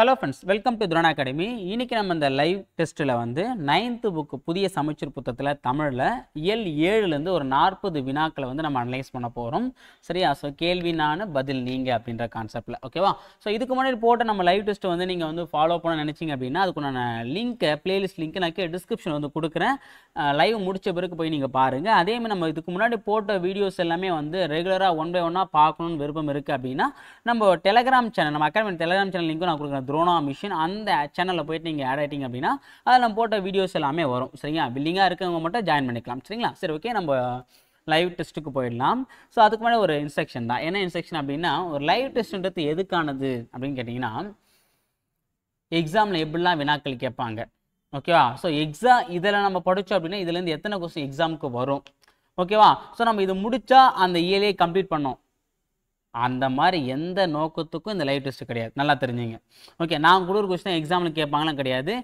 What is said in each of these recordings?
hello friends welcome to துரணா academy இன்றைக்கி நம்ம இந்த லைவ் டெஸ்ட்டில் வந்து நைன்த்து புக்கு புதிய சமைச்சர் புத்தகத்தில் தமிழில் எல் ஏழுலேருந்து ஒரு நாற்பது வினாக்களை வந்து நம்ம அனலைஸ் பண்ண போகிறோம் சரியா ஸோ கேள்வி நான் பதில் நீங்கள் அப்படின்ற கான்செப்டில் ஓகேவா ஸோ இதுக்கு முன்னாடி போட்ட நம்ம லைவ் டெஸ்ட்டை வந்து நீங்கள் வந்து ஃபாலோ பண்ண நினச்சிங்க அப்படின்னா அதுக்குண்டான லிங்க்கை பிளேலிஸ்ட் லிங்க்கை நான் டிஸ்கிரிப்ஷன் வந்து கொடுக்குறேன் லைவ் முடித்த பிறகு போய் நீங்கள் பாருங்கள் அதேமாதிரி நம்ம இதுக்கு முன்னாடி போட்ட வீடியோஸ் எல்லாமே வந்து ரெகுலராக ஒன் பை ஒன்னாக பார்க்கணுன்னு விருப்பம் இருக்குது அப்படின்னா நம்ம டெலகிராம் சேனல் நம்ம அகாடமி டெலகிராம் சேனல் லிங்க்கும் நான் கொடுக்குறேன் துரோணா மிஷின் அந்த சேனலில் போயிட்டு நீங்கள் ஆட் ஆகிட்டிங்க அப்படின்னா அதில் நம்ம போட்ட வீடியோஸ் எல்லாமே வரும் சரிங்களா வில்லிங்காக இருக்கவங்க மட்டும் ஜாயின் பண்ணிக்கலாம் சரிங்களா சரி ஓகே நம்ம லைவ் டெஸ்ட்டுக்கு போயிடலாம் ஸோ அதுக்கு மேலே ஒரு இன்ஸ்ட்ரக்ஷன் தான் என்ன இன்ஸ்ட்ரக்ஷன் அப்படின்னா ஒரு லைவ் டெஸ்ட்ன்றது எதுக்கானது அப்படின்னு கேட்டிங்கன்னா எக்ஸாமில் எப்படிலாம் வினாக்கள் கேட்பாங்க ஓகேவா ஸோ எக்ஸாம் இதில் நம்ம படித்தோம் அப்படின்னா இதுலேருந்து எத்தனை கொஸ்டின் எக்ஸாமுக்கு வரும் ஓகேவா ஸோ நம்ம இது முடித்தா அந்த இயலையை கம்ப்ளீட் பண்ணோம் அந்த மாதிரி எந்த நோக்கத்துக்கும் இந்த லைவ் டெஸ்ட் கிடையாது நல்லா தெரிஞ்சுங்க ஓகே நான் கூட ஒரு கொஸ்டின் எக்ஸாமில் கேட்பாங்களாம் கிடையாது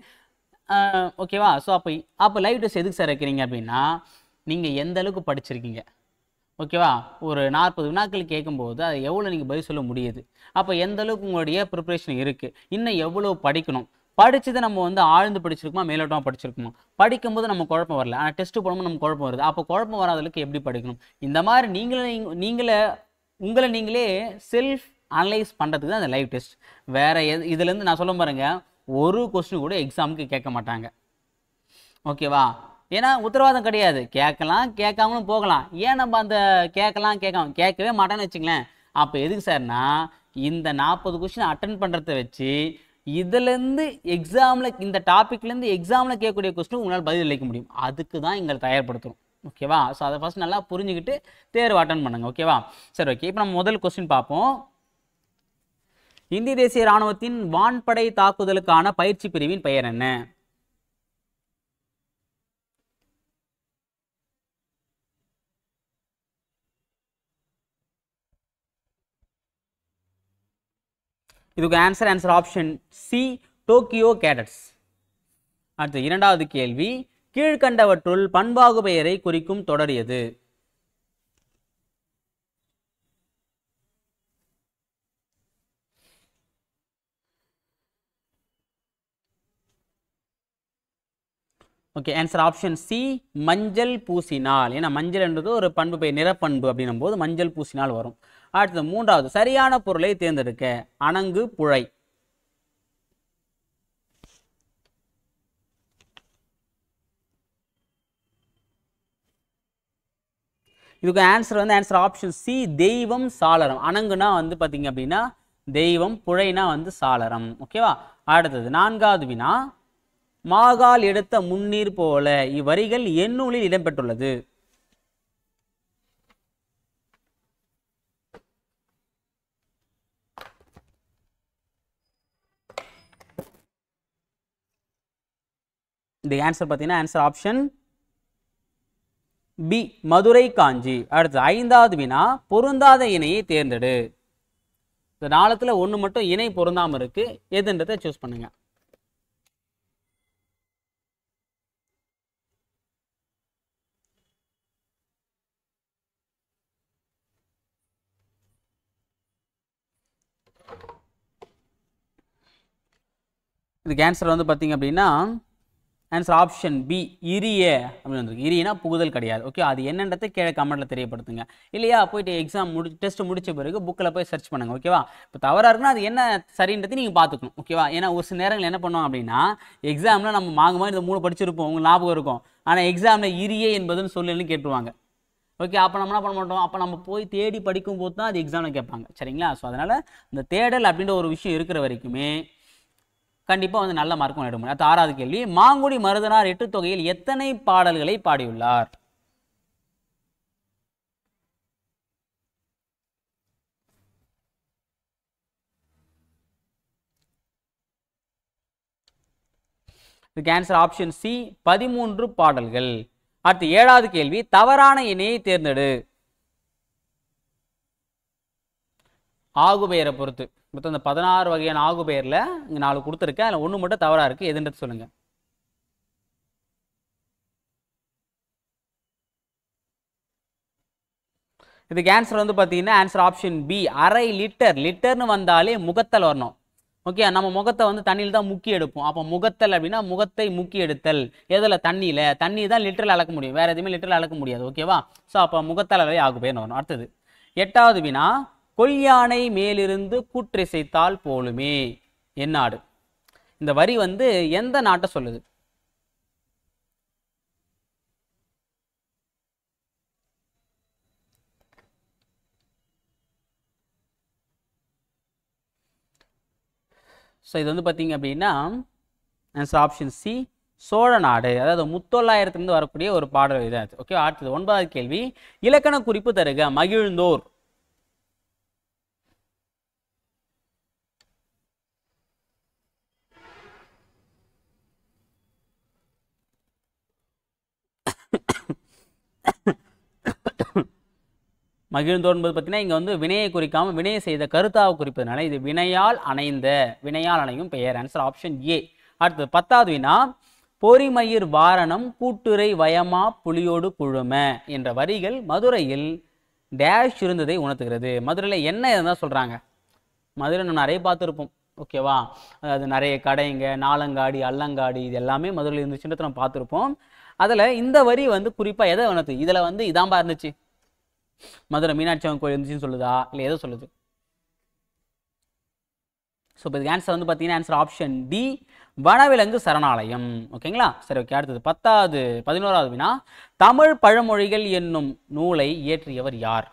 ஓகேவா ஸோ அப்போ அப்போ லைவ் டெஸ்ட் எதுக்கு சார் வைக்கிறீங்க அப்படின்னா நீங்கள் எந்த அளவுக்கு படிச்சிருக்கீங்க ஓகேவா ஒரு நாற்பது வினாக்கள் கேட்கும்போது அதை எவ்வளோ நீங்கள் பதில் சொல்ல முடியுது அப்போ எந்த அளவுக்கு உங்களுடைய ப்ரிப்ரேஷன் இருக்குது இன்னும் எவ்வளோ படிக்கணும் படித்ததை நம்ம வந்து ஆழ்ந்து படிச்சிருக்குமா மேலோட்டமாக படிச்சிருக்குமா படிக்கும்போது நம்ம குழப்பம் வரல ஆனால் டெஸ்ட்டு போடும்போது நம்ம குழப்பம் வருது அப்போ குழப்பம் வராதளவுக்கு எப்படி படிக்கணும் இந்த மாதிரி நீங்களே நீங்களே உங்களை நீங்களே செல்ஃப் அனலைஸ் பண்ணுறதுக்கு தான் அந்த லைவ் டெஸ்ட் வேறு எது இதுலேருந்து நான் சொல்ல பாருங்கள் ஒரு கொஸ்டின் கூட எக்ஸாமுக்கு கேட்க மாட்டாங்க ஓகேவா ஏன்னா உத்தரவாதம் கிடையாது கேட்கலாம் கேட்காமலும் போகலாம் ஏன் நம்ம அந்த கேட்கலாம் கேட்காம கேட்கவே மாட்டேன்னு வச்சுங்களேன் அப்போ எதுக்கு சார்னா இந்த நாற்பது கொஸ்டின் அட்டன் பண்ணுறத வச்சு இதுலேருந்து எக்ஸாமில் இந்த டாப்பிக்லேருந்து எக்ஸாமில் கேட்கக்கூடிய கொஸ்டின் உங்களால் பதில் அளிக்க முடியும் அதுக்கு தான் எங்களை தயார்படுத்தும் ஓகேவா ஸோ அதை ஃபஸ்ட் நல்லா புரிஞ்சுக்கிட்டு தேர்வு அட்டன் பண்ணுங்கள் ஓகேவா சரி ஓகே இப்போ நம்ம முதல் கொஸ்டின் பார்ப்போம் இந்திய தேசிய இராணுவத்தின் வான்படை தாக்குதலுக்கான பயிற்சி பிரிவின் பெயர் என்ன இதுக்கு answer answer option C Tokyo cadets அடுத்து இரண்டாவது கேள்வி கீழ்கண்டவற்றுள் பண்பாகு பெயரை குறிக்கும் தொடர் எது ஓகே ஆன்சர் ஆப்ஷன் சி மஞ்சள் பூசினால் ஏன்னா மஞ்சள் என்றது ஒரு பண்பு பெயர் நிறப்பண்பு அப்படின்னும் போது மஞ்சள் பூசினால் வரும் அடுத்தது மூன்றாவது சரியான பொருளை தேர்ந்தெடுக்க அணங்கு புழை இதுக்கு ஆன்சர் வந்து ஆன்சர் ஆப்ஷன் சி தெய்வம் சாளரம் அணங்குனா வந்து பார்த்தீங்க அப்படின்னா தெய்வம் புழைனா வந்து சாளரம் ஓகேவா அடுத்தது நான்காவது வினா மாகால் எடுத்த முன்னீர் போல இவ்வரிகள் எண்ணூலில் இடம்பெற்றுள்ளது இந்த ஆன்சர் பார்த்தீங்கன்னா answer option B Madurai Kanchi அடுத்து ஐந்தாவது வினா பொருந்தாத இணையை தேர்ந்தெடு இந்த நாளத்தில் ஒன்று மட்டும் இணை பொருந்தாமல் இருக்கு எதுன்றதை சூஸ் பண்ணுங்க இதுக்கு ஆன்சர் வந்து பார்த்தீங்க அப்படின்னா ஆன்சர் ஆப்ஷன் பி இரிய அப்படின்னு வந்துருக்கு இரியனா புகுதல் கிடையாது ஓகே அது என்னன்றதை கீழே கமெண்ட்டில் தெரியப்படுத்துங்க இல்லையா போயிட்டு எக்ஸாம் முடி டெஸ்ட் முடிச்ச பிறகு புக்கில் போய் சர்ச் பண்ணுங்கள் ஓகேவா இப்போ தவறாக இருக்குன்னா அது என்ன சரின்றது நீங்கள் பார்த்துக்கணும் ஓகேவா ஏன்னா ஒரு சில நேரங்கள் என்ன பண்ணுவோம் அப்படின்னா எக்ஸாமில் நம்ம மாங்க மாதிரி இந்த மூணு படிச்சிருப்போம் உங்களுக்கு ஞாபகம் இருக்கும் ஆனால் எக்ஸாமில் இரிய என்பதுன்னு சொல்லுன்னு கேட்டுருவாங்க ஓகே அப்போ நம்ம என்ன பண்ண மாட்டோம் அப்போ நம்ம போய் தேடி படிக்கும் போது தான் அது எக்ஸாமில் கேட்பாங்க சரிங்களா ஸோ அதனால் இந்த தேடல் அப்படின்ற ஒரு விஷயம் இருக்கிற வரைக்குமே கண்டிப்பாக வந்து நல்ல மார்க் விளையாட முடியும் அடுத்த ஆறாவது கேள்வி மாங்குடி மருதனார் எட்டு தொகையில் எத்தனை பாடல்களை பாடியுள்ளார் இதுக்கு ஆன்சர் ஆப்ஷன் சி பதிமூன்று பாடல்கள் அடுத்து ஏழாவது கேள்வி தவறான இணையை தேர்ந்தெடு ஆகுபெயரை பொறுத்து மொத்தம் இந்த பதினாறு வகையான ஆகுபெயரில் இங்கே நாலு கொடுத்துருக்கேன் அதில் ஒன்று மட்டும் தவறாக இருக்குது எதுன்றது சொல்லுங்கள் இதுக்கு ஆன்சர் வந்து பார்த்தீங்கன்னா ஆன்சர் ஆப்ஷன் பி அரை லிட்டர் லிட்டர்னு வந்தாலே முகத்தல் வரணும் ஓகே நம்ம முகத்தை வந்து தண்ணியில் தான் முக்கி எடுப்போம் அப்போ முகத்தல் அப்படின்னா முகத்தை முக்கி எடுத்தல் எதில் தண்ணியில் தண்ணி தான் லிட்டரில் அளக்க முடியும் வேறு எதுவுமே லிட்டரில் அளக்க முடியாது ஓகேவா ஸோ அப்போ முகத்தளவே ஆகுபேன்னு வரணும் அடுத்தது எட்டாவது வினா கொய்யானை மேலிருந்து கூற்றிசைத்தால் போலுமே என்னாடு இந்த வரி வந்து எந்த நாட்டை சொல்லுது ஸோ இது வந்து பார்த்தீங்க அப்படின்னா ஆப்ஷன் சி சோழ நாடு அதாவது முத்தொள்ளாயிரத்துலேருந்து வரக்கூடிய ஒரு பாடல் இதாக ஓகே அடுத்தது ஒன்பதாவது கேள்வி இலக்கண குறிப்பு தருக மகிழ்ந்தோர் மகிழ்ந்தோர் என்பது பார்த்தீங்கன்னா இங்கே வந்து வினையை குறிக்காமல் வினையை செய்த கருத்தாக குறிப்பதுனால இது வினையால் அணைந்த வினையால் அணையும் பெயர் ஆன்சர் ஆப்ஷன் ஏ அடுத்தது பத்தாவது வினா பொறிமயிர் வாரணம் கூட்டுரை வயமா புலியோடு குழும என்ற வரிகள் மதுரையில் டேஷ் இருந்ததை உணர்த்துகிறது மதுரையில் என்ன இருந்தால் சொல்கிறாங்க மதுரை நம்ம நிறைய பார்த்துருப்போம் ஓகேவா அது நிறைய கடைங்க நாலங்காடி அல்லங்காடி இது எல்லாமே மதுரையில் இருந்துச்சுன்றத நம்ம பார்த்துருப்போம் அதில் இந்த வரி வந்து குறிப்பாக எதை உணர்த்து இதில் வந்து இதாம்பா இருந்துச்சு மதுரை மீனாட்சி அம்மன் கோயில் இருந்துச்சுன்னு சொல்லுதா இல்லை எதோ சொல்லுது ஸோ இப்போ இதுக்கு ஆன்சர் வந்து பார்த்தீங்கன்னா ஆன்சர் ஆப்ஷன் டி வனவிலங்கு சரணாலயம் ஓகேங்களா சரி ஓகே அடுத்தது பத்தாவது பதினோராவது வினா தமிழ் பழமொழிகள் என்னும் நூலை இயற்றியவர் யார்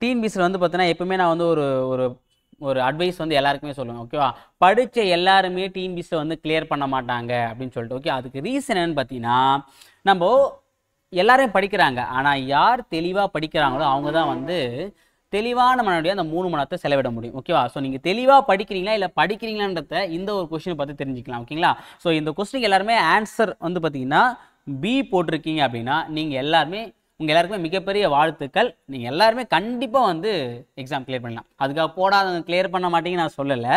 டிஎன்பிசியில் வந்து பார்த்தீங்கன்னா எப்பவுமே நான் வந்து ஒரு ஒரு ஒரு அட்வைஸ் வந்து எல்லாருக்குமே சொல்லுங்கள் ஓகேவா படித்த எல்லாருமே பிஸை வந்து கிளியர் பண்ண மாட்டாங்க அப்படின்னு சொல்லிட்டு ஓகே அதுக்கு ரீசன் என்னன்னு பார்த்தீங்கன்னா நம்ம எல்லாரையும் படிக்கிறாங்க ஆனால் யார் தெளிவாக படிக்கிறாங்களோ அவங்க தான் வந்து தெளிவான மனோடைய அந்த மூணு மனத்தை செலவிட முடியும் ஓகேவா ஸோ நீங்கள் தெளிவாக படிக்கிறீங்களா இல்லை படிக்கிறீங்களான்றத இந்த ஒரு கொஸ்டினை பார்த்து தெரிஞ்சுக்கலாம் ஓகேங்களா ஸோ இந்த கொஸ்டினுக்கு எல்லாருமே ஆன்சர் வந்து பார்த்தீங்கன்னா பி போட்டிருக்கீங்க அப்படின்னா நீங்கள் எல்லாருமே உங்கள் எல்லாருக்குமே மிகப்பெரிய வாழ்த்துக்கள் நீங்கள் எல்லாருமே கண்டிப்பாக வந்து எக்ஸாம் கிளியர் பண்ணலாம் அதுக்காக போடாத கிளியர் பண்ண மாட்டீங்கன்னு நான் சொல்லலை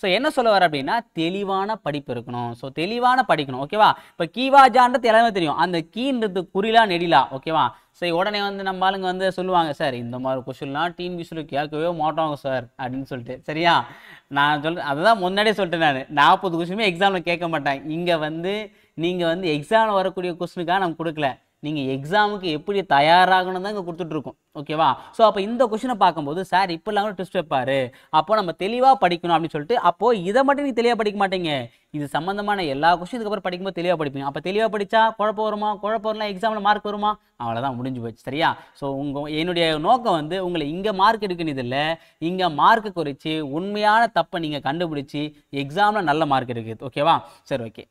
ஸோ என்ன சொல்ல வர அப்படின்னா தெளிவான படிப்பு இருக்கணும் ஸோ தெளிவான படிக்கணும் ஓகேவா இப்போ கீவாஜான்றது எல்லாமே தெரியும் அந்த கீன்றது குறிலா நெடிலா ஓகேவா சரி உடனே வந்து நம்ம ஆளுங்க வந்து சொல்லுவாங்க சார் இந்த மாதிரி கொஷின்லாம் டீம் விஷயம் கேட்கவே மாட்டாங்க சார் அப்படின்னு சொல்லிட்டு சரியா நான் சொல் அதுதான் முன்னாடியே சொல்லிட்டேன் நான் நாற்பது கொஷினுமே எக்ஸாமில் கேட்க மாட்டேன் இங்கே வந்து நீங்கள் வந்து எக்ஸாமில் வரக்கூடிய கொஷினுக்காக நம்ம கொடுக்கல நீங்கள் எக்ஸாமுக்கு எப்படி தயாராகணும் தான் இங்கே கொடுத்துட்ருக்கோம் ஓகேவா ஸோ அப்போ இந்த கொஷினை பார்க்கும்போது சார் இப்படிலாம் கூட டெஸ்ட் வைப்பார் அப்போ நம்ம தெளிவாக படிக்கணும் அப்படின்னு சொல்லிட்டு அப்போது இதை மட்டும் நீங்கள் தெளிவாக படிக்க மாட்டீங்க இது சம்மந்தமான எல்லா கொஷின் இதுக்கப்புறம் படிக்கும்போது தெளிவாக படிப்பீங்க அப்போ தெளிவாக படித்தா குழப்பம் வருமா குழப்பம் வரலாம் எக்ஸாமில் மார்க் வருமா அவ்வளோதான் முடிஞ்சு போச்சு சரியா ஸோ உங்கள் என்னுடைய நோக்கம் வந்து உங்களை இங்கே மார்க் எடுக்கணும் இல்லை இங்கே மார்க்கு குறைச்சி உண்மையான தப்பை நீங்கள் கண்டுபிடிச்சி எக்ஸாமில் நல்ல மார்க் எடுக்குது ஓகேவா சரி ஓகே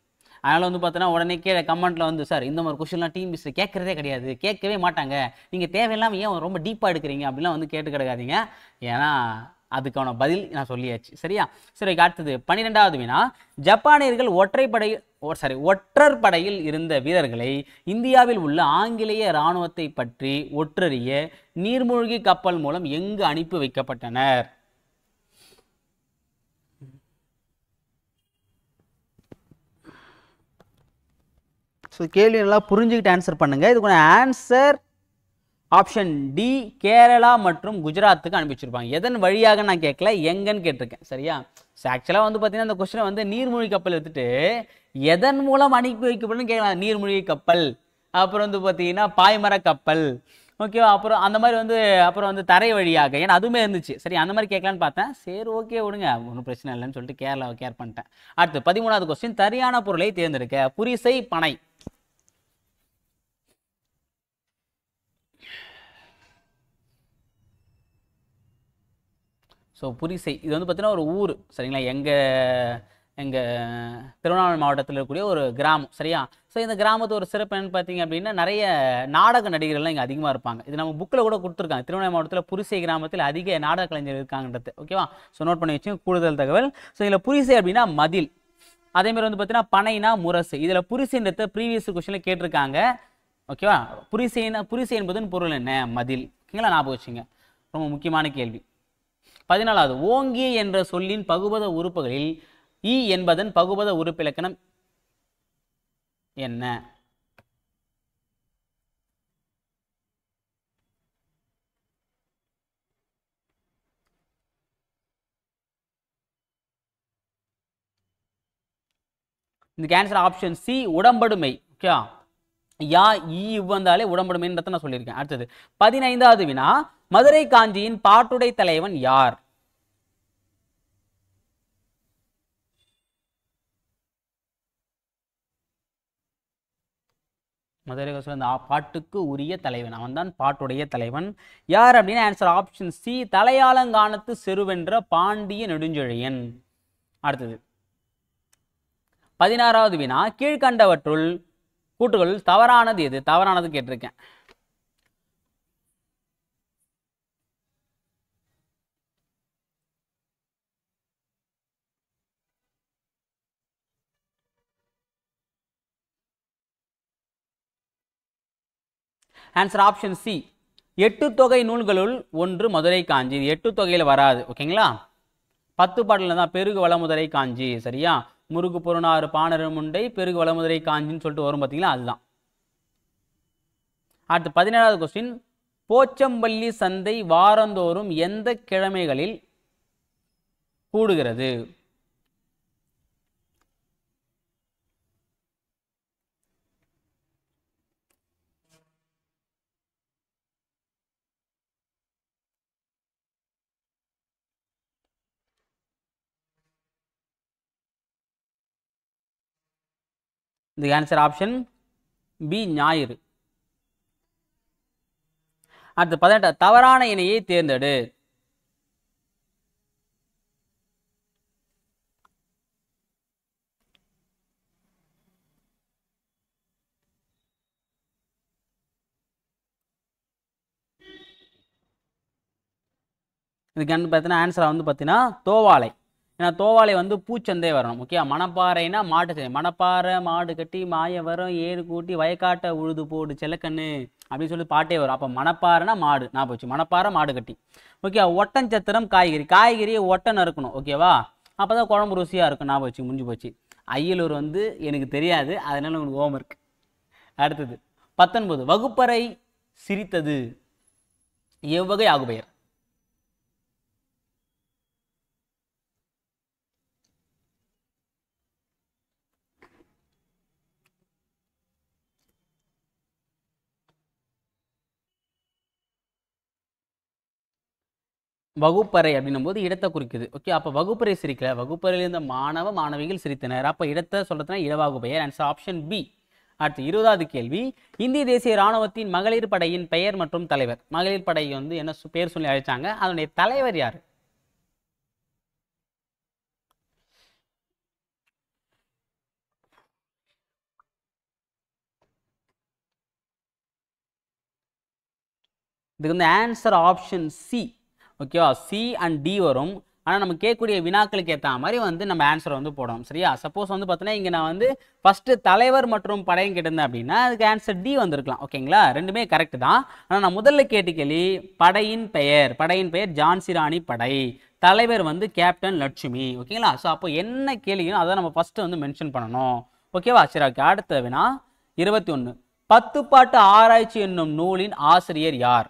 அதனால் வந்து பார்த்தோன்னா உடனே கீழே கமெண்ட்டில் வந்து சார் இந்த மாதிரி கொஷின்லாம் டீம் மிஸ்டர் கேட்குறதே கிடையாது கேட்கவே மாட்டாங்க நீங்கள் தேவையில்லாமல் ஏன் ரொம்ப டீப்பாக எடுக்கிறீங்க அப்படிலாம் வந்து கேட்டு கிடக்காதீங்க ஏன்னா அதுக்கான பதில் நான் சொல்லியாச்சு சரியா சரி அடுத்தது பன்னிரெண்டாவது வீணா ஜப்பானியர்கள் ஒற்றைப்படை சாரி ஒற்றர் படையில் இருந்த வீரர்களை இந்தியாவில் உள்ள ஆங்கிலேய இராணுவத்தை பற்றி ஒற்றறிய நீர்மூழ்கி கப்பல் மூலம் எங்கு அனுப்பி வைக்கப்பட்டனர் ஸோ கேள்வி நல்லா புரிஞ்சுக்கிட்டு ஆன்சர் பண்ணுங்கள் இதுக்கான ஆன்சர் ஆப்ஷன் டி கேரளா மற்றும் குஜராத்துக்கு அனுப்பி வச்சுருப்பாங்க எதன் வழியாக நான் கேட்கல எங்கன்னு கேட்டிருக்கேன் சரியா ஸோ ஆக்சுவலாக வந்து பார்த்தீங்கன்னா அந்த கொஸ்டினை வந்து நீர்மூழ்கி கப்பல் எடுத்துட்டு எதன் மூலம் அனுப்பி வைக்கப்படும் கேட்கலாம் நீர்மூழ்கி கப்பல் அப்புறம் வந்து பார்த்தீங்கன்னா பாய்மர கப்பல் ஓகேவா அப்புறம் அந்த மாதிரி வந்து அப்புறம் வந்து தரை வழியாக ஏன்னா அதுவுமே இருந்துச்சு சரி அந்த மாதிரி கேட்கலான்னு பார்த்தேன் சரி ஓகே விடுங்க ஒன்றும் பிரச்சனை இல்லைன்னு சொல்லிட்டு கேரளாவை கேர் பண்ணிட்டேன் அடுத்து பதிமூணாவது கொஸ்டின் சரியான பொருளை தேர்ந்தெடுக்க புரிசை பனை ஸோ புரிசை இது வந்து பார்த்திங்கன்னா ஒரு ஊர் சரிங்களா எங்கள் எங்கள் திருவண்ணாமலை மாவட்டத்தில் இருக்கக்கூடிய ஒரு கிராமம் சரியா ஸோ இந்த கிராமத்து ஒரு சிறப்பு என்னன்னு பார்த்தீங்க அப்படின்னா நிறைய நாடக நடிகர்கள்லாம் இங்கே அதிகமாக இருப்பாங்க இது நம்ம புக்கில் கூட கொடுத்துருக்காங்க திருவண்ணாமலை மாவட்டத்தில் புரிசை கிராமத்தில் அதிக நாடக கலைஞர் இருக்காங்கன்றது ஓகேவா ஸோ நோட் பண்ணி வச்சு கூடுதல் தகவல் ஸோ இதில் புரிசை அப்படின்னா மதில் அதேமாதிரி வந்து பார்த்தீங்கன்னா பனைனா முரசு இதில் புரிசைன்றத ப்ரீவியஸ் கொஷனில் கேட்டிருக்காங்க ஓகேவா புரிசைனா புரிசை என்பதுன்னு பொருள் என்ன மதில் ஓகேங்களா ஞாபகம் வச்சுங்க ரொம்ப முக்கியமான கேள்வி பதினாலாவது ஓங்கி என்ற சொல்லின் பகுபத உறுப்புகளில் இ என்பதன் பகுபத உறுப்பிலக்கணம் என்ன இந்த கேன்சர் ஆப்ஷன் சி உடம்படுமை ஓகே யா இ வந்தாலே உடம்படுமைன்றத நான் சொல்லியிருக்கேன் அடுத்தது பதினைந்தாவது வினா மதுரை காஞ்சியின் பாட்டுடை தலைவன் யார் மதுரை கௌசல் பாட்டுக்கு உரிய தலைவன் அவன் தான் பாட்டுடைய தலைவன் யார் அப்படின்னு answer option C Thalaiyalanganathu Seruvendra Pandiya Nedunchezhiyan அடுத்தது பதினாறாவது வினா கீழ்கண்டவற்றுள் கூட்டுகள் தவறானது எது தவறானது கேட்டிருக்கேன் ஆன்சர் ஆப்ஷன் சி எட்டு தொகை நூல்களுள் ஒன்று மதுரை காஞ்சி எட்டு தொகையில் வராது ஓகேங்களா பத்து பாடலில் தான் பெருகு வளமுதுரை காஞ்சி சரியா முருகு புறநாறு பாணரு முண்டை பெருகு வளமுதுரை காஞ்சின்னு சொல்லிட்டு வரும் பார்த்தீங்களா அதுதான் அடுத்து பதினேழாவது கொஸ்டின் போச்சம்பள்ளி சந்தை வாரந்தோறும் எந்த கிழமைகளில் கூடுகிறது The answer option B ஞாயிறு அடுத்து பதினெட்டு தவறான இணையை தேர்ந்தெடு இதுக்கு என்ன பார்த்தீங்கன்னா ஆன்சராக வந்து பார்த்தீங்கன்னா தோவாலை ஏன்னா தோவாலை வந்து பூச்சந்தே வரணும் முக்கியம் மணப்பாறைனா மாட்டு சந்தை மணப்பாறை மாடு கட்டி மாய வரும் ஏறு கூட்டி வயக்காட்டை உழுது போடு செலக்கண்ணு அப்படின்னு சொல்லி பாட்டே வரும் அப்போ மணப்பாறைனா மாடு நான் போச்சு மணப்பாறை மாடு கட்டி ஓகே சத்திரம் காய்கறி காய்கறியை ஒட்டன் இருக்கணும் ஓகேவா அப்போ தான் குழம்பு ருசியாக இருக்கும் நான் போச்சு முடிஞ்சு போச்சு அய்யலூர் வந்து எனக்கு தெரியாது அதனால உனக்கு ஹோம் ஒர்க் அடுத்தது பத்தொன்பது வகுப்பறை சிரித்தது எவ்வகை ஆகுபெயர் வகுப்பறை அப்படின்னும் போது இடத்தை குறிக்குது ஓகே அப்போ வகுப்பறை சிரிக்கல வகுப்பறையில் இருந்த மாணவ மாணவிகள் சிரித்தனர் அப்போ இடத்தை சொல்றதுனா இடவாகு பெயர் ஆன்சர் ஆப்ஷன் பி அடுத்து இருபதாவது கேள்வி இந்திய தேசிய இராணுவத்தின் மகளிர் படையின் பெயர் மற்றும் தலைவர் மகளிர் படை வந்து என்ன பேர் சொல்லி அழைச்சாங்க அதனுடைய தலைவர் யார் இதுக்கு வந்து ஆன்சர் ஆப்ஷன் சி ஓகேவா சி அண்ட் டி வரும் ஆனால் நம்ம கேட்கக்கூடிய வினாக்களுக்கு ஏற்ற மாதிரி வந்து நம்ம ஆன்சரை வந்து போடணும் சரியா சப்போஸ் வந்து பார்த்தீங்கன்னா இங்கே நான் வந்து ஃபஸ்ட்டு தலைவர் மற்றும் படையும் கேட்டிருந்தேன் அப்படின்னா அதுக்கு ஆன்சர் டி வந்திருக்கலாம் ஓகேங்களா ரெண்டுமே கரெக்டு தான் ஆனால் நான் முதல்ல கேட்டு கேள்வி படையின் பெயர் படையின் பெயர் ஜான்சி ராணி படை தலைவர் வந்து கேப்டன் லட்சுமி ஓகேங்களா ஸோ அப்போ என்ன கேள்வியும் அதை நம்ம ஃபஸ்ட்டு வந்து மென்ஷன் பண்ணணும் ஓகேவா சரி ஓகே அடுத்த வினா இருபத்தி ஒன்று பத்து பாட்டு ஆராய்ச்சி என்னும் நூலின் ஆசிரியர் யார்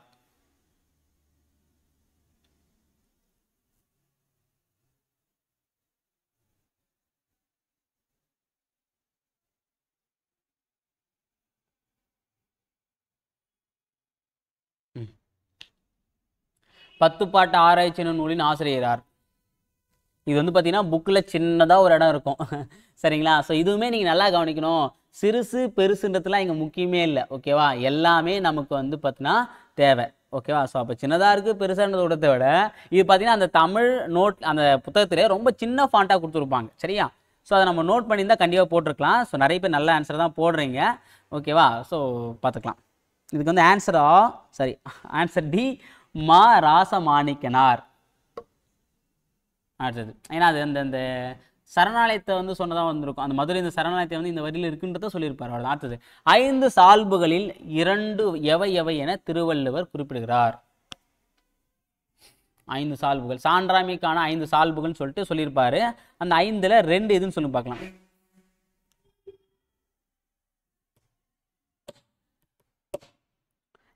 பாட்டு ஆராய்ச்சி நூலின் ஆசிரியரார் இது வந்து பார்த்தீங்கன்னா புக்கில் சின்னதாக ஒரு இடம் இருக்கும் சரிங்களா ஸோ இதுவுமே நீங்கள் நல்லா கவனிக்கணும் சிறுசு பெருசுன்றதுலாம் இங்கே முக்கியமே இல்லை ஓகேவா எல்லாமே நமக்கு வந்து பார்த்தீங்கன்னா தேவை ஓகேவா ஸோ அப்போ சின்னதாக இருக்குது பெருசான விட இது பார்த்தீங்கன்னா அந்த தமிழ் நோட் அந்த புத்தகத்திலே ரொம்ப சின்ன ஃபாண்ட்டாக கொடுத்துருப்பாங்க சரியா ஸோ அதை நம்ம நோட் பண்ணியிருந்தால் கண்டிப்பாக போட்டிருக்கலாம் ஸோ நிறைய பேர் நல்ல ஆன்சர் தான் போடுறீங்க ஓகேவா ஸோ பார்த்துக்கலாம் இதுக்கு வந்து ஆன்சரா சாரி ஆன்சர் டி மா ராசமாணிக்கனார் அடுத்தது ஏன்னா அது அந்த அந்த சரணாலயத்தை வந்து சொன்னதாக வந்திருக்கும் அந்த மதுரை இந்த சரணாலயத்தை வந்து இந்த வரியில் இருக்குன்றத சொல்லியிருப்பார் அவர் அடுத்தது ஐந்து சால்புகளில் இரண்டு எவை எவை என திருவள்ளுவர் குறிப்பிடுகிறார் ஐந்து சால்புகள் சான்றாமைக்கான ஐந்து சால்புகள்னு சொல்லிட்டு சொல்லியிருப்பாரு அந்த ஐந்தில் ரெண்டு இதுன்னு சொல்லி பார்க்கலாம்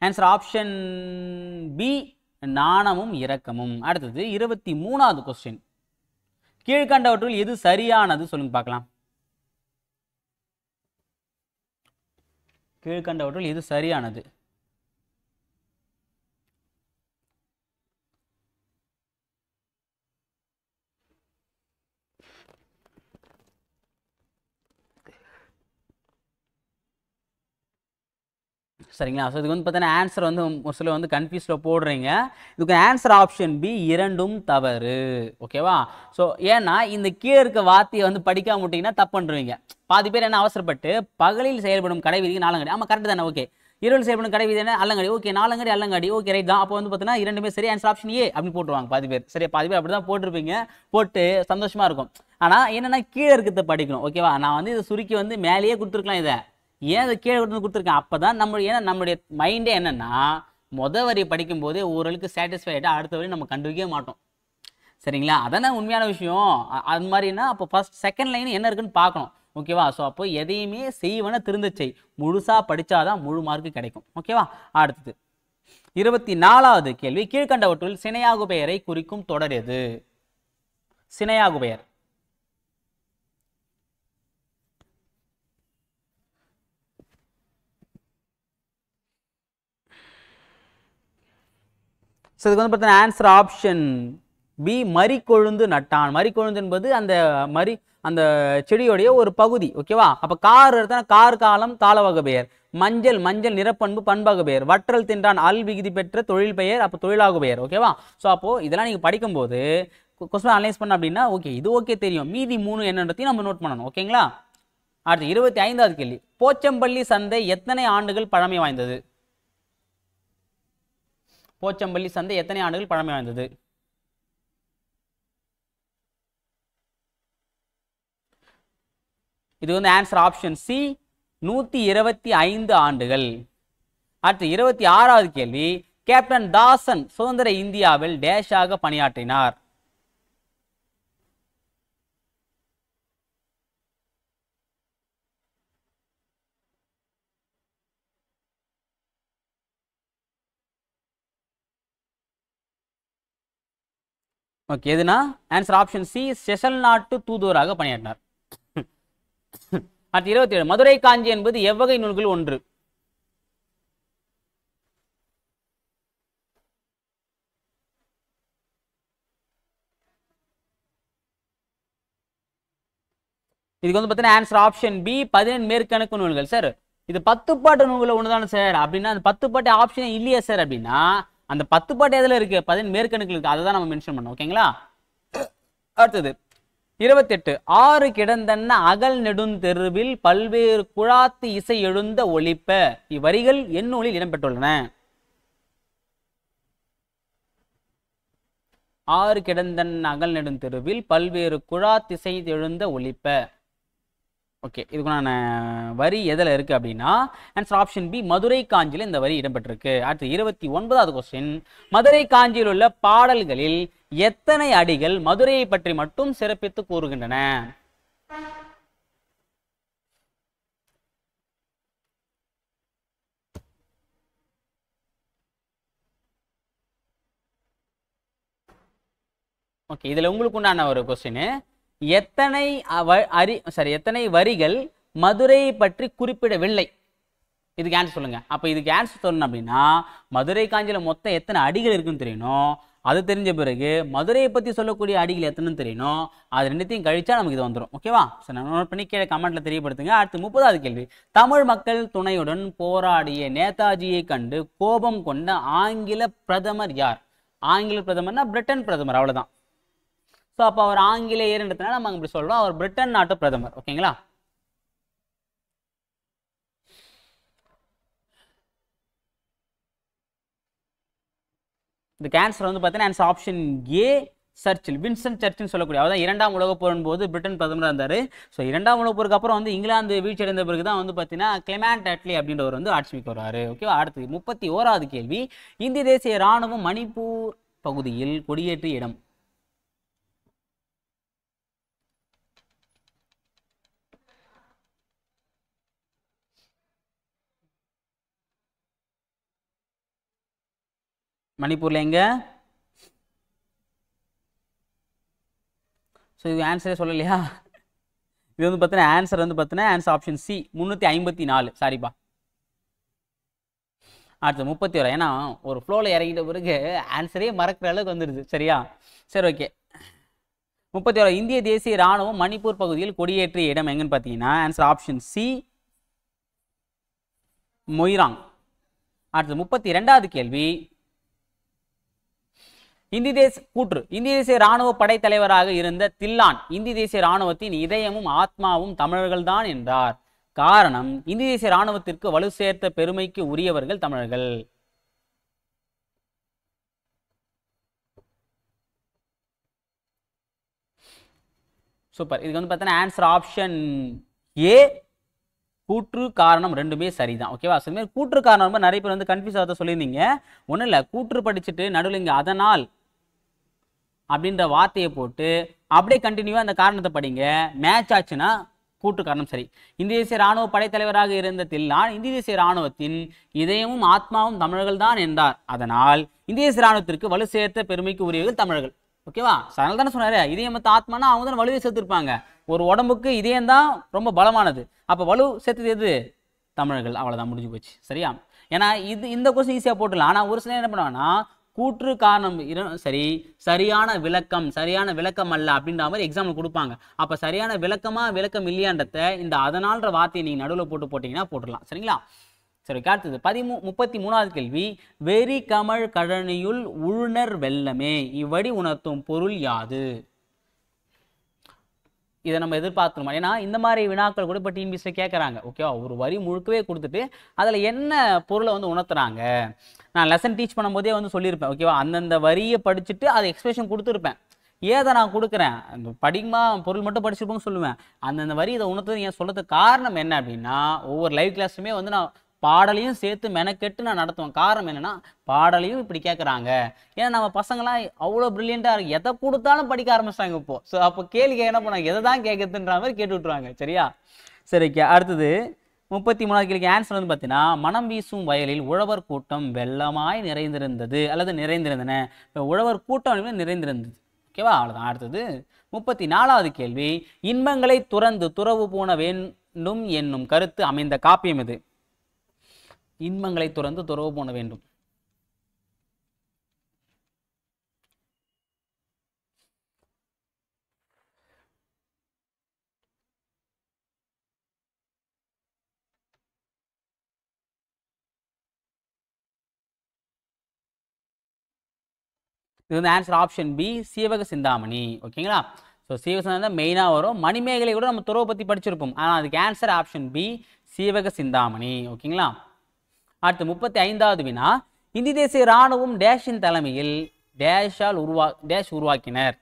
ஆன்சர் ஆப்ஷன் பி நாணமும் இரக்கமும் அடுத்தது இருபத்தி மூணாவது கொஸ்டின் கீழ்கண்டவற்றுள் எது சரியானது சொல்லுங்க பார்க்கலாம் கீழ்கண்டவற்றுள் எது சரியானது சரிங்களா ஸோ இதுக்கு வந்து பார்த்தீங்கன்னா ஆன்சர் வந்து ஒரு சில வந்து கன்ஃபியூஸில் போடுறீங்க இதுக்கு ஆன்சர் ஆப்ஷன் பி இரண்டும் தவறு ஓகேவா ஸோ ஏன்னா இந்த கீழே இருக்க வார்த்தையை வந்து படிக்காம விட்டிங்கன்னா தப்பு பண்ணுறீங்க பாதி பேர் என்ன அவசரப்பட்டு பகலில் செயல்படும் கடை விதிக்கு நாலங்கடி ஆமாம் கரெக்ட் தானே ஓகே இருள் செயல்படும் கடை விதி என்ன அல்லங்கடி ஓகே நாலங்கடி அல்லங்காடி ஓகே ரைட் தான் அப்போ வந்து பார்த்தீங்கன்னா இரண்டுமே சரி ஆன்சர் ஆப்ஷன் ஏ அப்படின்னு போட்டுருவாங்க பாதி பேர் சரி பாதி பேர் அப்படி தான் போட்டிருப்பீங்க போட்டு சந்தோஷமாக இருக்கும் ஆனால் என்னென்னா கீழே இருக்கிறத படிக்கணும் ஓகேவா நான் வந்து இதை சுருக்கி வந்து மேலேயே கொடுத்துருக்கலாம் இதை ஏன் அதை கீழே கொண்டு கொடுத்துருக்கேன் அப்போ தான் நம்ம ஏன்னா நம்மளுடைய மைண்டே என்னென்னா முத வரி படிக்கும் போதே ஓரளவுக்கு சாட்டிஸ்ஃபை ஆகிட்டு அடுத்த வரி நம்ம கண்டுபிடிக்கவே மாட்டோம் சரிங்களா அதானே உண்மையான விஷயம் அது மாதிரினா அப்போ ஃபஸ்ட் செகண்ட் லைன் என்ன இருக்குன்னு பார்க்கணும் ஓகேவா ஸோ அப்போ எதையுமே செய்வன திருந்தச்சை முழுசாக முழுசாக படித்தாதான் முழு மார்க்கு கிடைக்கும் ஓகேவா அடுத்தது இருபத்தி நாலாவது கேள்வி கீழ்கண்டவற்றில் சினையாகு பெயரை குறிக்கும் தொடர் எது சினையாகு பெயர் ஸோ இதுக்கு வந்து பார்த்தீங்கன்னா ஆன்சர் ஆப்ஷன் பி கொழுந்து நட்டான் கொழுந்து என்பது அந்த மறி அந்த செடியோடைய ஒரு பகுதி ஓகேவா அப்போ கார் எடுத்தா கார் காலம் காலவக பெயர் மஞ்சள் மஞ்சள் நிறப்பண்பு பண்பாக பெயர் வற்றல் தின்றான் அல் விகுதி பெற்ற தொழில் பெயர் அப்போ தொழிலாக பெயர் ஓகேவா ஸோ அப்போது இதெல்லாம் நீங்கள் படிக்கும்போது கொஸ்டின் அனலைஸ் பண்ண அப்படின்னா ஓகே இது ஓகே தெரியும் மீதி மூணு என்னன்றதையும் நம்ம நோட் பண்ணணும் ஓகேங்களா அடுத்து இருபத்தி ஐந்தாவது கேள்வி போச்சம்பள்ளி சந்தை எத்தனை ஆண்டுகள் பழமை வாய்ந்தது போச்சம்பள்ளி சந்தை எத்தனை ஆண்டுகள் பழமை வாய்ந்தது இது வந்து ஆன்சர் ஆப்ஷன் சி நூத்தி இருபத்தி ஐந்து ஆண்டுகள் அடுத்து இருபத்தி ஆறாவது கேள்வி கேப்டன் தாசன் சுதந்திர இந்தியாவில் டேஷாக பணியாற்றினார் ஓகே எதுனா ஆன்சர் ஆப்ஷன் சி செசல் நாட்டு தூதுவராக பணியாற்றினார் அடுத்து இருபத்தி ஏழு மதுரை காஞ்சி என்பது எவ்வகை நூல்கள் ஒன்று இதுக்கு வந்து பார்த்தீங்கன்னா ஆன்சர் ஆப்ஷன் பி பதினெண்டு மேற்கணக்கு நூல்கள் சார் இது பத்து பாட்டு நூல்கள் ஒன்று தானே சார் அப்படின்னா அந்த பத்து பாட்டு ஆப்ஷன் இல்லையா சார் அப்படின்னா அந்த பத்து பாட்டு எதில் இருக்கு பதினெண்டு மேற்கணுக்கள் இருக்கு அதை தான் நம்ம மென்ஷன் பண்ணோம் ஓகேங்களா அடுத்தது இருபத்தெட்டு ஆறு கிடந்தன்ன அகல் நெடுந்தெருவில் பல்வேறு குழாத்து இசை எழுந்த ஒழிப்ப இவ்வரிகள் எண்ணூலில் இடம்பெற்றுள்ளன ஆறு கிடந்தன் அகல் நெடுந்தெருவில் பல்வேறு குழாத்திசை எழுந்த ஒழிப்ப ஓகே இதுக்குண்டான வரி எதில் இருக்குது அப்படின்னா ஆன்சர் ஆப்ஷன் பி மதுரை காஞ்சியில் இந்த வரி இடம்பெற்றிருக்கு அடுத்து இருபத்தி ஒன்பதாவது கொஸ்டின் மதுரை காஞ்சியில் உள்ள பாடல்களில் எத்தனை அடிகள் மதுரையை பற்றி மட்டும் சிறப்பித்து கூறுகின்றன ஓகே இதில் உங்களுக்கு உண்டான ஒரு கொஸ்டின் எத்தனை அறி சாரி எத்தனை வரிகள் மதுரையை பற்றி குறிப்பிடவில்லை இதுக்கு ஆன்சர் சொல்லுங்க அப்போ இதுக்கு ஆன்சர் சொல்லணும் அப்படின்னா மதுரை காஞ்சியில் மொத்தம் எத்தனை அடிகள் இருக்குன்னு தெரியணும் அது தெரிஞ்ச பிறகு மதுரையை பற்றி சொல்லக்கூடிய அடிகள் எத்தனைன்னு தெரியணும் அது ரெண்டுத்தையும் கழிச்சா நமக்கு இது வந்துடும் ஓகேவா சரி நான் நோட் பண்ணி கீழே கமெண்ட்ல தெரியப்படுத்துங்க அடுத்து முப்பதாவது கேள்வி தமிழ் மக்கள் துணையுடன் போராடிய நேதாஜியை கண்டு கோபம் கொண்ட ஆங்கில பிரதமர் யார் ஆங்கில பிரதமர்னா பிரிட்டன் பிரதமர் அவ்வளோதான் ஸோ அப்போ அவர் ஆங்கிலேயர்ன்றதுனால நம்ம இப்படி சொல்கிறோம் அவர் பிரிட்டன் நாட்டு பிரதமர் ஓகேங்களா இந்த கேன்சர் வந்து பார்த்தீங்கன்னா ஆன்சர் ஆப்ஷன் ஏ சர்ச்சில் வின்சென்ட் சர்ச்சில் சொல்லக்கூடிய அவர் தான் இரண்டாம் உலகப் போரின் போது பிரிட்டன் பிரதமராக இருந்தார் ஸோ இரண்டாம் உலகப் போருக்கு அப்புறம் வந்து இங்கிலாந்து வீழ்ச்சி அடைந்த பிறகு தான் வந்து பார்த்தீங்கன்னா கிளெமாண்ட் அட்லி அப்படின்றவர் வந்து ஆட்சிக்கு வருவார் ஓகேவா அடுத்து முப்பத்தி ஓராவது கேள்வி இந்திய தேசிய இராணுவம் மணிப்பூர் பகுதியில் கொடியேற்றிய இடம் மணிப்பூரில் எங்கே ஸோ இது ஆன்சரே சொல்லலையா இது வந்து பார்த்தீங்கன்னா ஆன்சர் வந்து பார்த்தீங்கன்னா ஆன்சர் ஆப்ஷன் சி முந்நூற்றி ஐம்பத்தி நாலு சாரிப்பா அடுத்து முப்பத்தி ஒரு ஏன்னா ஒரு ஃப்ளோவில் இறங்கிட்ட பிறகு ஆன்சரே மறக்கிற அளவுக்கு வந்துடுது சரியா சரி ஓகே முப்பத்தி ஒரு இந்திய தேசிய இராணுவம் மணிப்பூர் பகுதியில் கொடியேற்றிய இடம் எங்கன்னு பார்த்தீங்கன்னா ஆன்சர் ஆப்ஷன் சி மொய்ராங் அடுத்து முப்பத்தி ரெண்டாவது கேள்வி இந்தி தேசிய கூற்று இந்திய தேசிய இராணுவ படைத்தலைவராக இருந்த தில்லான் இந்தி தேசிய இராணுவத்தின் இதயமும் ஆத்மாவும் தமிழர்கள்தான் என்றார் காரணம் இந்திய தேசிய இராணுவத்திற்கு வலு சேர்த்த பெருமைக்கு உரியவர்கள் தமிழர்கள் சூப்பர் இதுக்கு வந்து பார்த்தீங்கன்னா ஆன்சர் ஆப்ஷன் ஏ கூற்று காரணம் ரெண்டுமே சரிதான் ஓகேவா ஸோ கூற்று காரணம் ரொம்ப நிறைய பேர் வந்து கன்ஃபியூஸ் ஆகிறத சொல்லியிருந்தீங்க ஒன்றும் இல்லை கூற்று படிச்சுட்டு நடுவில் இங்கே அதனால் அப்படின்ற வார்த்தையை போட்டு அப்படியே கண்டினியூவாக அந்த காரணத்தை படிங்க மேட்ச் ஆச்சுன்னா கூட்டு காரணம் சரி இந்திய தேசிய ராணுவ படைத்தலைவராக இருந்த தில்லான் இந்திய தேசிய ராணுவத்தின் இதயமும் ஆத்மாவும் தமிழர்கள் தான் என்றார் அதனால் இந்திய தேசிய ராணுவத்திற்கு வலு சேர்த்த பெருமைக்கு உரியவர்கள் தமிழர்கள் ஓகேவா அதனால தானே சொன்னாரு மற்ற ஆத்மானா அவங்க தான் வலுவை சேர்த்துருப்பாங்க ஒரு உடம்புக்கு இதயம் தான் ரொம்ப பலமானது அப்போ வலு சேர்த்தது எது தமிழர்கள் அவ்வளோதான் முடிஞ்சு போச்சு சரியா ஏன்னா இது இந்த கொஸ்டின் ஈஸியாக போட்டுடலாம் ஆனால் ஒரு சில என்ன பண்ணுவாங்கன்னா கூற்று காரணம் சரி சரியான விளக்கம் சரியான விளக்கம் அல்ல அப்படின்ற மாதிரி எக்ஸாம்பிள் கொடுப்பாங்க அப்போ சரியான விளக்கமா விளக்கம் இல்லையான்றத இந்த அதனால்ன்ற வார்த்தையை நீங்கள் நடுவில் போட்டு போட்டிங்கன்னா போட்டுடலாம் சரிங்களா சரி கேட்டது பதிமூ முப்பத்தி மூணாவது கேள்வி வெறி கமல் கழனியுள் உழுனர் வெள்ளமே இவ்வடி உணர்த்தும் பொருள் யாது இதை நம்ம எதிர்பார்த்துருமா ஏன்னா இந்த மாதிரி வினாக்கள் கூட இப்போ டிஎன்பிசியில் கேட்குறாங்க ஓகேவா ஒரு வரி முழுக்கவே கொடுத்துட்டு அதில் என்ன பொருளை வந்து உணர்த்துறாங்க நான் லெசன் டீச் பண்ணும்போதே வந்து சொல்லியிருப்பேன் ஓகேவா அந்தந்த வரியை படிச்சுட்டு அதை எக்ஸ்பிரஷன் கொடுத்துருப்பேன் ஏதை நான் கொடுக்குறேன் அந்த படிக்குமா பொருள் மட்டும் படிச்சிருப்போம்னு சொல்லுவேன் அந்தந்த வரி இதை உணர்த்து ஏன் சொல்கிறதுக்கு காரணம் என்ன அப்படின்னா ஒவ்வொரு லைவ் கிளாஸுமே வந்து நான் பாடலையும் சேர்த்து மெனக்கெட்டு நான் நடத்துவேன் காரணம் என்னென்னா பாடலையும் இப்படி கேட்குறாங்க ஏன்னா நம்ம பசங்களாம் அவ்வளோ ப்ரில்லியண்ட்டாக இருக்குது எதை கொடுத்தாலும் படிக்க ஆரம்பிச்சிட்டாங்க இப்போது ஸோ அப்போ கேள்வி என்ன பண்ணாங்க எதை தான் கேட்குதுன்ற மாதிரி கேட்டு விட்ருவாங்க சரியா சரி அடுத்தது முப்பத்தி மூணாவது கேள்விக்கு ஆன்சர் வந்து பார்த்தீங்கன்னா மனம் வீசும் வயலில் உழவர் கூட்டம் வெள்ளமாய் நிறைந்திருந்தது அல்லது நிறைந்திருந்தன இப்போ உழவர் கூட்டம் நிறைந்திருந்தது ஓகேவா அவ்வளோதான் அடுத்தது முப்பத்தி நாலாவது கேள்வி இன்பங்களை துறந்து துறவு போன வேண்டும் என்னும் கருத்து அமைந்த காப்பியம் இது இன்பங்களை துறந்து துறவு போன வேண்டும் இது வந்து answer option B Seevaka Chintamani ஓகேங்களா ஸோ சீவகசிந்தாமணி தான் மெயினாக வரும் மணிமேகலை கூட நம்ம துறவை பற்றி படிச்சிருப்போம் ஆனால் அதுக்கு answer option B Seevaka Chintamani ஓகேங்களா அடுத்து முப்பத்தி ஐந்தாவது வினா இந்தி தேசிய ராணுவம் டேஷின் தலைமையில் டேஷால் உருவா டேஷ் உருவாக்கினர்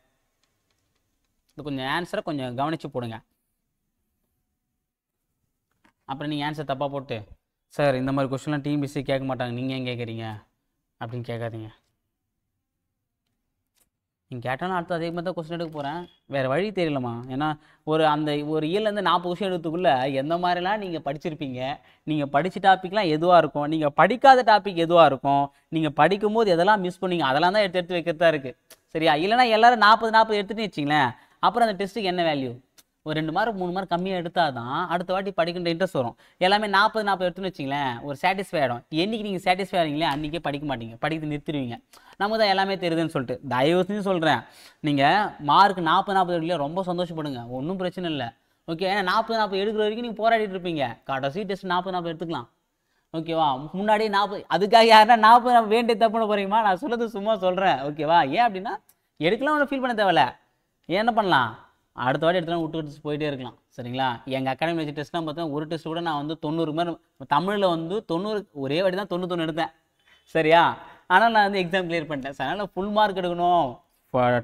இது கொஞ்சம் ஆன்சரை கொஞ்சம் கவனித்து போடுங்க அப்புறம் நீங்கள் ஆன்சர் தப்பாக போட்டு சார் இந்த மாதிரி கொஸ்டின்லாம் டிஎம்பிசி கேட்க மாட்டாங்க நீங்கள் ஏன் கேட்குறீங்க அப்படின்னு கேட்காதீங்க நீங்கள் கேட்டாலும் நான் அடுத்து அதிகமாக தான் கொஸ்டின் எடுக்க போகிறேன் வேறு வழி தெரியலம்மா ஏன்னா ஒரு அந்த ஒரு இயர்லேருந்து நாற்பது கொஸ்டின் எடுத்துக்குள்ளே எந்த மாதிரிலாம் நீங்கள் படிச்சிருப்பீங்க நீங்கள் படித்த டாப்பிக்லாம் எதுவாக இருக்கும் நீங்கள் படிக்காத டாபிக் எதுவாக இருக்கும் நீங்கள் படிக்கும்போது எதெல்லாம் மிஸ் பண்ணீங்க அதெல்லாம் தான் எடுத்து எடுத்து வைக்கிறதா இருக்குது சரியா இல்லைனா எல்லோரும் நாற்பது நாற்பது எடுத்துகிட்டு வச்சிங்களேன் அப்புறம் அந்த டெஸ்ட்டுக்கு என்ன வேல்யூ ஒரு ரெண்டு மார்க் மூணு மார்க் கம்மியாக எடுத்தால் தான் அடுத்த வாட்டி படிக்கின்ற இன்ட்ரெஸ்ட் வரும் எல்லாமே நாற்பது நாற்பது எடுத்துன்னு வச்சிங்களேன் ஒரு சாட்டிஸ்ஃபை ஆகிடும் என்றைக்கு நீங்கள் சாட்டிஸ்ஃபை ஆகிறீங்களே அன்றைக்கே படிக்க மாட்டீங்க படிக்கிறது நிறுத்திடுவீங்க நமக்கு தான் எல்லாமே தெரியுதுன்னு சொல்லிட்டு தயவு செஞ்சு சொல்கிறேன் நீங்கள் மார்க் நாற்பது நாற்பது எடுக்கலையே ரொம்ப சந்தோஷப்படுங்க ஒன்றும் பிரச்சனை இல்லை ஓகே ஏன்னா நாற்பது நாற்பது எடுக்கிற வரைக்கும் நீங்கள் போராடிட்டு இருப்பீங்க கடைசி டெஸ்ட் நாற்பது நாற்பது எடுத்துக்கலாம் ஓகேவா முன்னாடி நாற்பது அதுக்காக யாருன்னா நாற்பது நாற்பது வேண்டிய தப்பு போகிறீங்கம்மா நான் சொல்கிறது சும்மா சொல்கிறேன் ஓகேவா ஏன் அப்படின்னா எடுக்கலாம் ஒன்றும் ஃபீல் பண்ண தேவையில்ல என்ன பண்ணலாம் அடுத்த வாட்டி எடுத்தாலும் விட்டு போயிட்டே இருக்கலாம் சரிங்களா எங்கள் அகாடமி வச்சு டெஸ்ட்லாம் பார்த்தா ஒரு டெஸ்ட் கூட நான் வந்து தொண்ணூறு மாதிரி தமிழில் வந்து தொண்ணூறு ஒரே வாட்டி தான் தொண்ணூத்தொன்று எடுத்தேன் சரியா ஆனால் நான் வந்து எக்ஸாம் கிளியர் பண்ணிட்டேன் சார் அதனால் ஃபுல் மார்க் எடுக்கணும்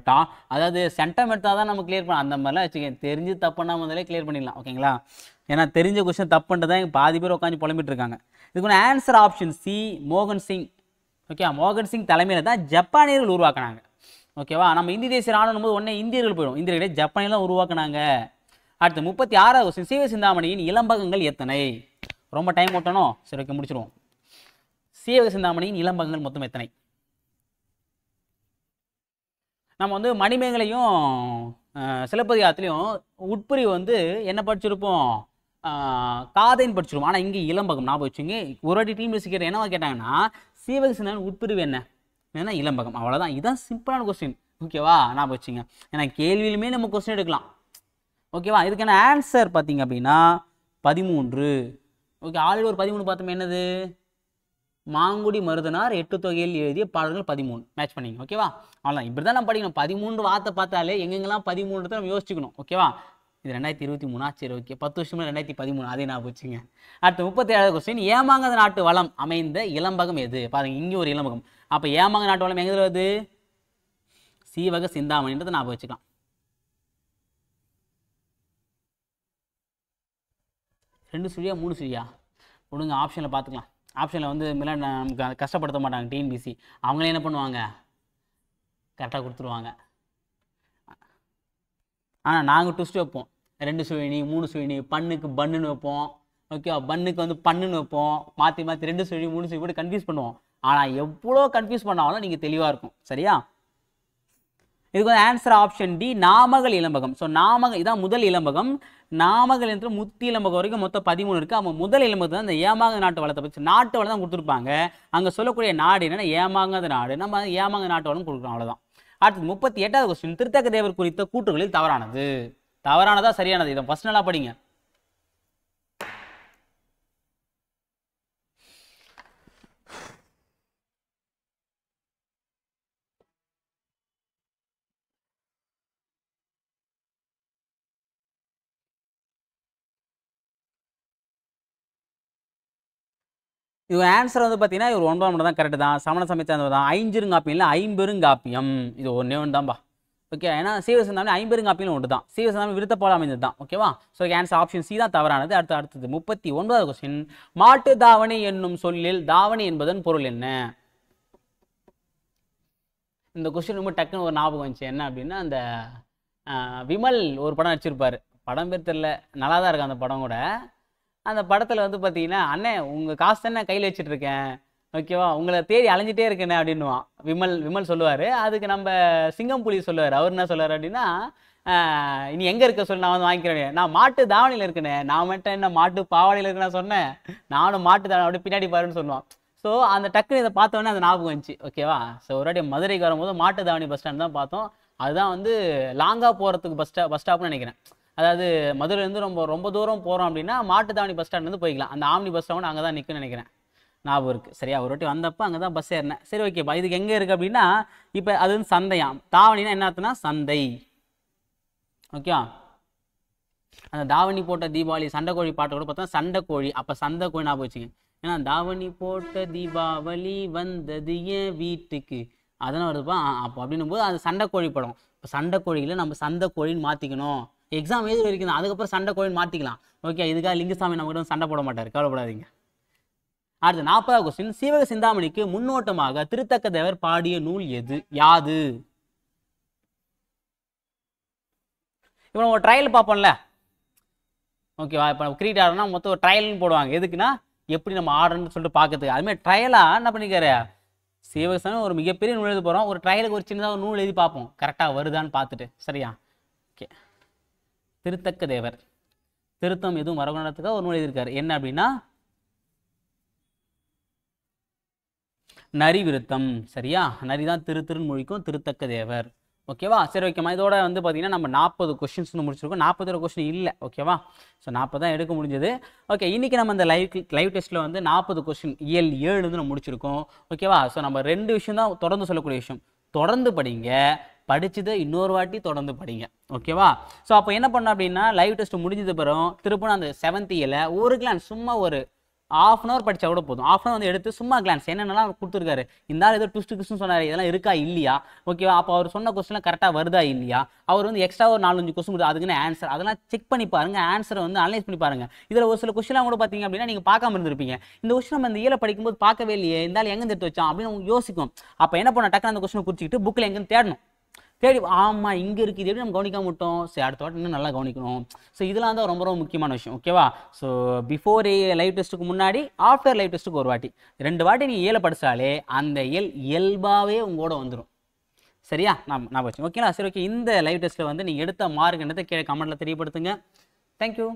டா அதாவது சென்டம் எடுத்தால் தான் நம்ம கிளியர் பண்ணலாம் அந்த மாதிரிலாம் வச்சுக்கேன் தெரிஞ்சு தப்புனா முதலே கிளியர் பண்ணிடலாம் ஓகேங்களா ஏன்னா தெரிஞ்ச கொஸ்டின் தப்புன்றது தான் எங்கள் பாதி பேர் உட்காந்து புலம்பிட்டு இருக்காங்க இதுக்கு ஆன்சர் ஆப்ஷன் சி மோகன் சிங் ஓகே மோகன் சிங் தலைமையில் தான் ஜப்பானியர்கள் உருவாக்குனாங்க ஓகேவா நம்ம இந்திய தேசிய ராணுவம் போது ஒன்றே இந்தியர்கள் போயிடும் இந்தியர்களை ஜப்பானிலாம் உருவாக்குனாங்க அடுத்து முப்பத்தி ஆறாவது கொஸ்டின் சிவ சிந்தாமணியின் இளம்பகங்கள் எத்தனை ரொம்ப டைம் ஓட்டணும் சரி ஓகே முடிச்சிருவோம் சிவ சிந்தாமணியின் இளம்பகங்கள் மொத்தம் எத்தனை நம்ம வந்து மணிமேகலையும் சிலப்பதிகாரத்துலேயும் உட்பிரிவு வந்து என்ன படிச்சிருப்போம் காதைன்னு படிச்சிருவோம் ஆனால் இங்கே இளம்பகம் ஞாபகம் வச்சுங்க ஒரு வாட்டி டீம் கேட்டேன் என்னவா கேட்டாங்கன்னா சீவக உட்பிரிவு என்ன ஏன்னா இளம்பகம் அவ்வளோதான் இதுதான் சிம்பிளான கொஸ்டின் ஓகேவா நான் போச்சுங்க ஏன்னா கேள்வியிலுமே நம்ம கொஸ்டின் எடுக்கலாம் ஓகேவா இதுக்கான ஆன்சர் பார்த்தீங்க அப்படின்னா பதிமூன்று ஓகே ஆளுநர் ஒரு பதிமூணு பார்த்தோம் என்னது மாங்குடி மருதனார் எட்டு தொகையில் எழுதிய பாடல்கள் பதிமூணு மேட்ச் பண்ணிங்க ஓகேவா அவ்வளோதான் இப்படி தான் நான் படிக்கணும் பதிமூன்று வார்த்தை பார்த்தாலே எங்கெங்கெல்லாம் பதிமூன்று நம்ம யோசிச்சுக்கணும் ஓகேவா இது ரெண்டாயிரத்தி இருபத்தி மூணா சரி ஓகே பத்து வருஷம் ரெண்டாயிரத்தி பதிமூணு அதே நான் போச்சுங்க அடுத்த முப்பத்தி ஏழாவது கொஸ்டின் ஏமாங்காத நாட்டு வளம் அமைந்த இளம்பகம் எது பாருங்க இங்கே ஒரு இளம்பகம் அப்போ ஏமாங்க நாட்டு வளம் எங்கே வருது சீவக சிந்தாமணின்றதை போய் வச்சுக்கலாம் ரெண்டு சுழியா மூணு சுழியா ஒழுங்கு ஆப்ஷனில் பார்த்துக்கலாம் ஆப்ஷனில் வந்து இதுமாதிரி நமக்கு கஷ்டப்படுத்த மாட்டாங்க டிஎன்பிசி அவங்களே என்ன பண்ணுவாங்க கரெக்டாக கொடுத்துருவாங்க ஆனால் நாங்கள் ட்விஸ்ட் வைப்போம் ரெண்டு சுழினி மூணு சுழினி பண்ணுக்கு பண்ணுன்னு வைப்போம் ஓகேவா பண்ணுக்கு வந்து பண்ணுன்னு வைப்போம் மாற்றி மாற்றி ரெண்டு சுழி மூணு சுழி போட்டு கன்ஃபியூஸ் பண்ணுவோம் ஆனால் எவ்வளோ கன்ஃபியூஸ் பண்ணாலும் நீங்கள் தெளிவாக இருக்கும் சரியா இதுக்கு வந்து answer option D Namagal Ilambagam so நாமக இதான் முதல் இளம்பகம் நாமகள் என்று முத்தி இளம்பகம் வரைக்கும் மொத்தம் பதிமூணு இருக்குது அவங்க முதல் இளம்பகம் தான் இந்த ஏமாங்க நாட்டு வளத்தை பற்றி நாட்டு வளம் தான் கொடுத்துருப்பாங்க அங்கே சொல்லக்கூடிய நாடு என்னென்னா ஏமாங்காத நாடு நம்ம ஏமாங்க நாட்டு வளம் கொடுக்குறோம் அவ்வளோதான் அடுத்தது முப்பத்தி எட்டாவது கொஸ்டின் திருத்தக்க தேவர் குறித்த கூட்டுகளில் தவறானது தவறானதா சரியானது இதை ஃபஸ்ட் நல்லா படிங்க இவர் ஆன்சர் வந்து பார்த்தீங்கன்னா இவர் ஒன்பதாம் மட்டும் தான் கரெக்டு தான் சமண சமயம் சேர்ந்தவர் தான் ஐஞ்சிருங்காப்பியம் இல்லை ஐம்பெருங்காப்பியம் இது ஒன்றே ஒன்று தான்ப்பா ஓகே ஏன்னா சீவசந்தாமி ஐம்பெருங்காப்பியம் ஒன்று தான் சீவசந்தாமி விருத்த போல அமைந்தது தான் ஓகேவா ஸோ ஆன்சர் ஆப்ஷன் சி தான் தவறானது அடுத்து அடுத்தது முப்பத்தி ஒன்பதாவது கொஸ்டின் மாட்டு தாவணி என்னும் சொல்லில் தாவணி என்பதன் பொருள் என்ன இந்த கொஸ்டின் ரொம்ப டக்குன்னு ஒரு ஞாபகம் வந்துச்சு என்ன அப்படின்னா அந்த விமல் ஒரு படம் நடிச்சிருப்பார் படம் பேர் தெரில நல்லா தான் இருக்கு அந்த படம் கூட அந்த படத்தில் வந்து பார்த்தீங்கன்னா அண்ணன் உங்கள் காசு தானே கையில் வச்சுட்ருக்கேன் ஓகேவா உங்களை தேடி அலைஞ்சிட்டே இருக்கேனே அப்படின்னுவான் விமல் விமல் சொல்லுவார் அதுக்கு நம்ம சிங்கம் புலி சொல்லுவார் அவர் என்ன சொல்லுவார் அப்படின்னா இனி எங்கே இருக்க சொல்லி நான் வந்து வாங்கிக்கிறேன் நான் மாட்டு தாவணியில் இருக்கேனே நான் மட்டும் என்ன மாட்டு பாவாடையில் இருக்கேன்னு சொன்னேன் நானும் மாட்டு தாவணி அப்படியே பின்னாடி பாருன்னு சொல்லுவான் ஸோ அந்த டக்குனு இதை பார்த்தோன்னே அந்த ஞாபகம் வந்துச்சு ஓகேவா ஸோ ஒரு வாட்டி மதுரைக்கு வரும்போது மாட்டு தாவணி பஸ் ஸ்டாண்ட் தான் பார்த்தோம் அதுதான் வந்து லாங்காக போகிறதுக்கு பஸ் ஸ்டா பஸ் ஸ்டாப்னு நினைக்கிறேன் அதாவது மதுரையிலேருந்து ரொம்ப ரொம்ப தூரம் போகிறோம் அப்படின்னா மாட்டு தாவணி பஸ் ஸ்டாண்ட்லேருந்து போய்க்கலாம் அந்த ஆம்னி பஸ் ஸ்டாண்ட் அங்கே தான் நிற்குன்னு நினைக்கிறேன் ஞாபகம் இருக்குது சரியா ஒரு வாட்டி வந்தப்போ அங்கே தான் பஸ் ஏறினேன் சரி ஓகேப்பா இதுக்கு எங்கே இருக்குது அப்படின்னா இப்போ அது வந்து சந்தையாம் தாவணினா என்னத்துனா சந்தை ஓகே அந்த தாவணி போட்ட தீபாவளி சண்டைக்கோழி பாட்டு கூட பார்த்தா சண்டைக்கோழி அப்போ சண்டை கோழி ஞாபகம் போச்சுங்க ஏன்னா தாவணி போட்ட தீபாவளி வந்தது ஏன் வீட்டுக்கு அதெல்லாம் வருதுப்பா அப்போ அப்படின்னும் போது அது சண்டைக்கோழி படம் இப்போ சண்டைக்கோழியில் நம்ம கோழின்னு மாற்றிக்கணும் எக்ஸாம் எழுதி வரைக்கும் தான் அதுக்கப்புறம் சண்டை கோயில் மாற்றிக்கலாம் ஓகே இதுக்காக லிங்கசாமி நம்ம கிட்ட சண்டை போட மாட்டார் கவலைப்படாதீங்க அடுத்து நாற்பதாவது கொஸ்டின் சீவக சிந்தாமணிக்கு முன்னோட்டமாக திருத்தக்க தேவர் பாடிய நூல் எது யாது இப்போ நம்ம ட்ரையல் பார்ப்போம்ல ஓகேவா இப்போ நம்ம கிரிக்கெட் ஆடணும்னா மொத்தம் ஒரு ட்ரையல்னு போடுவாங்க எதுக்குன்னா எப்படி நம்ம ஆடணும்னு சொல்லிட்டு பார்க்கறதுக்கு அதுமாதிரி ட்ரையலாக என்ன பண்ணிக்கிற சீவகசாமி ஒரு மிகப்பெரிய நூல் எழுதி போகிறோம் ஒரு ட்ரையலுக்கு ஒரு சின்னதாக ஒரு நூல் எழுதி பார்ப்போம் கரெக்டாக வருதான்னு பார்த்துட்டு சரியா திருத்தக்க தேவர் திருத்தம் எதுவும் வரகுணத்துக்காக ஒரு நூல் எழுதியிருக்காரு என்ன அப்படின்னா நரி விருத்தம் சரியா நரி தான் திரு திருன் மொழிக்கும் திருத்தக்க தேவர் ஓகேவா சரி ஓகேம்மா இதோட வந்து பார்த்தீங்கன்னா நம்ம நாற்பது கொஸ்டின்ஸ் முடிச்சிருக்கோம் நாற்பது கொஸ்டின் இல்லை ஓகேவா ஸோ நாற்பது தான் எடுக்க முடிஞ்சது ஓகே இன்றைக்கி நம்ம இந்த லைவ் லைவ் டெஸ்ட்டில் வந்து நாற்பது கொஸ்டின் இயல் ஏழு வந்து நம்ம முடிச்சிருக்கோம் ஓகேவா ஸோ நம்ம ரெண்டு விஷயம் தான் தொடர்ந்து சொல்லக்கூடிய விஷயம் தொடர்ந்து படிங்க படித்ததை இன்னொரு வாட்டி தொடர்ந்து படிங்க ஓகேவா ஸோ அப்போ என்ன பண்ணோம் அப்படின்னா லைவ் டெஸ்ட் முடிஞ்சது பிறகு திருப்பி அந்த செவன்த் இயரில் ஒரு கிளான்ஸ் சும்மா ஒரு ஆஃப் அன் ஹவர் படித்தா கூட போதும் ஆஃப் அன் அவர் வந்து எடுத்து சும்மா கிளான்ஸ் என்னென்னலாம் அவர் கொடுத்துருக்காரு இந்த ஏதோ டுஸ்ட் கிறிஸ்னு சொன்னார் இதெல்லாம் இருக்கா இல்லையா ஓகேவா அப்போ அவர் சொன்ன கொஸ்டின்லாம் கரெக்டாக வருதா இல்லையா அவர் வந்து எக்ஸ்ட்ரா ஒரு நாலஞ்சு கொஸ்டின் கொடுத்து அதுக்குன்னு ஆன்சர் அதெல்லாம் செக் பண்ணி பாருங்க ஆன்சரை வந்து அனலைஸ் பண்ணி பாருங்க இதில் ஒரு சில கொஸ்டின்லாம் கூட பார்த்தீங்க அப்படின்னா நீங்கள் பார்க்காம இருந்திருப்பீங்க இந்த கொஸ்டின் நம்ம இந்த இயல படிக்கும்போது பார்க்கவே இல்லையே இருந்தாலும் எங்கே எடுத்து வச்சோம் அப்படின்னு யோசிக்கும் அப்போ என்ன பண்ண டக்குனு அந்த கொஸ்டினை குறிச்சிக்கிட்டு புக்கில் எங்கேன்னு தேடணும் தேடி ஆமாம் இங்கே இருக்குது எப்படி நம்ம கவனிக்க மாட்டோம் சரி அடுத்த வாட்டி இன்னும் நல்லா கவனிக்கணும் ஸோ இதெல்லாம் தான் ரொம்ப ரொம்ப முக்கியமான விஷயம் ஓகேவா ஸோ பிஃபோர் லைவ் டெஸ்ட்டுக்கு முன்னாடி ஆஃப்டர் லைவ் டெஸ்ட்டுக்கு ஒரு வாட்டி ரெண்டு வாட்டி நீ ஏழை படித்தாலே அந்த இயல் இயல்பாகவே உங்களோட வந்துடும் சரியா நான் நான் வச்சேன் ஓகேங்களா சரி ஓகே இந்த லைவ் டெஸ்ட்டில் வந்து நீங்கள் எடுத்த மார்க் என்னத்தை கீழே கமெண்ட்டில் தெரியப்படுத்துங்க தேங்க்யூ